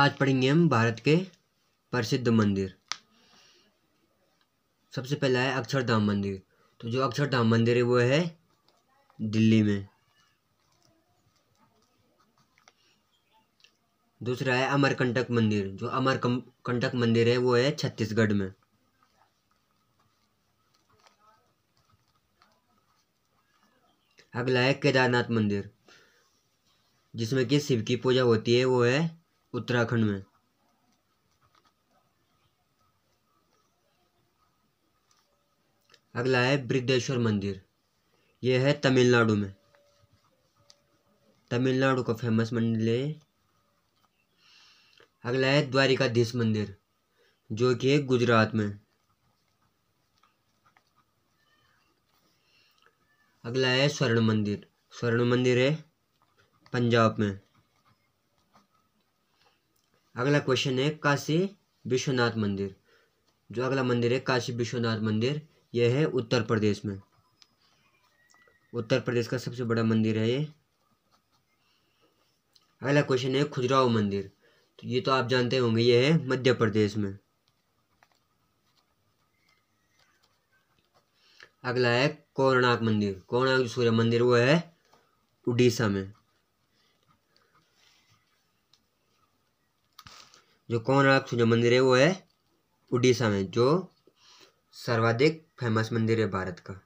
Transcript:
आज पढ़ेंगे हम भारत के प्रसिद्ध मंदिर सबसे पहला है अक्षरधाम मंदिर तो जो अक्षरधाम मंदिर है वो है दिल्ली में दूसरा है अमरकंटक मंदिर जो अमरकंटक मंदिर है वो है छत्तीसगढ़ में अगला है केदारनाथ मंदिर जिसमें कि शिव की पूजा होती है वो है उत्तराखंड में अगला है बृद्धेश्वर मंदिर यह है तमिलनाडु में तमिलनाडु का फेमस मंदिर है अगला है द्वारिकाधीश मंदिर जो कि है गुजरात में अगला है स्वर्ण मंदिर स्वर्ण मंदिर है पंजाब में अगला क्वेश्चन है काशी विश्वनाथ मंदिर जो अगला मंदिर है काशी विश्वनाथ मंदिर यह है उत्तर प्रदेश में उत्तर प्रदेश का सबसे बड़ा मंदिर है ये अगला क्वेश्चन है खुजराव मंदिर तो ये तो आप जानते होंगे ये है मध्य प्रदेश में अगला है कोणार्क मंदिर कोणार्क जो सूर्य मंदिर वो है उड़ीसा में जो कोणार्क सूर्य मंदिर है वो है उड़ीसा में जो सर्वाधिक फेमस मंदिर है भारत का